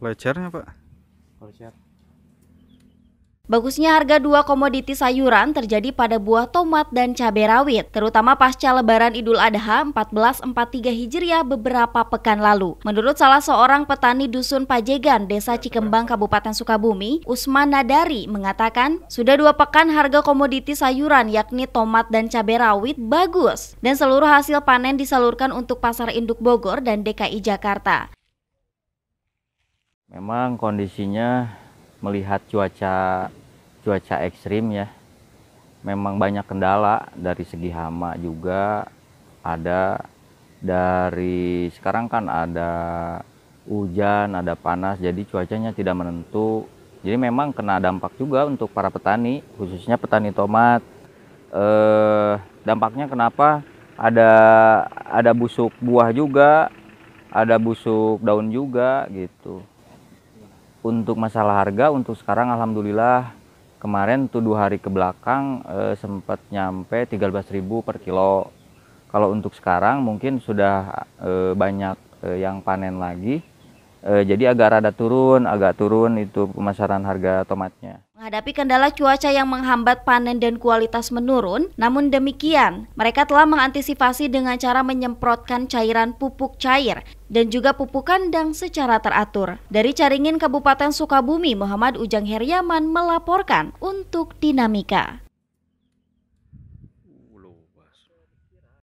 Lecernya pak? Lecer. Bagusnya harga dua komoditi sayuran terjadi pada buah tomat dan cabai rawit, terutama pasca lebaran Idul Adha 1443 Hijriah beberapa pekan lalu. Menurut salah seorang petani dusun Pajegan, Desa Cikembang, Kabupaten Sukabumi, Usman Nadari mengatakan, sudah dua pekan harga komoditi sayuran yakni tomat dan cabai rawit bagus, dan seluruh hasil panen disalurkan untuk pasar induk Bogor dan DKI Jakarta. Memang kondisinya melihat cuaca cuaca ekstrim ya. Memang banyak kendala dari segi hama juga ada dari sekarang kan ada hujan, ada panas, jadi cuacanya tidak menentu. Jadi memang kena dampak juga untuk para petani, khususnya petani tomat. Eh, dampaknya kenapa? Ada ada busuk buah juga, ada busuk daun juga gitu untuk masalah harga untuk sekarang alhamdulillah kemarin tuh dua hari ke belakang e, eh, sempat nyampe 13.000 per kilo. Kalau untuk sekarang mungkin sudah e, banyak e, yang panen lagi. E, jadi agak rada turun, agak turun itu pemasaran harga tomatnya. Menghadapi kendala cuaca yang menghambat panen dan kualitas menurun, namun demikian, mereka telah mengantisipasi dengan cara menyemprotkan cairan pupuk cair dan juga pupuk kandang secara teratur. Dari Caringin Kabupaten Sukabumi, Muhammad Ujang Heryaman melaporkan untuk Dinamika.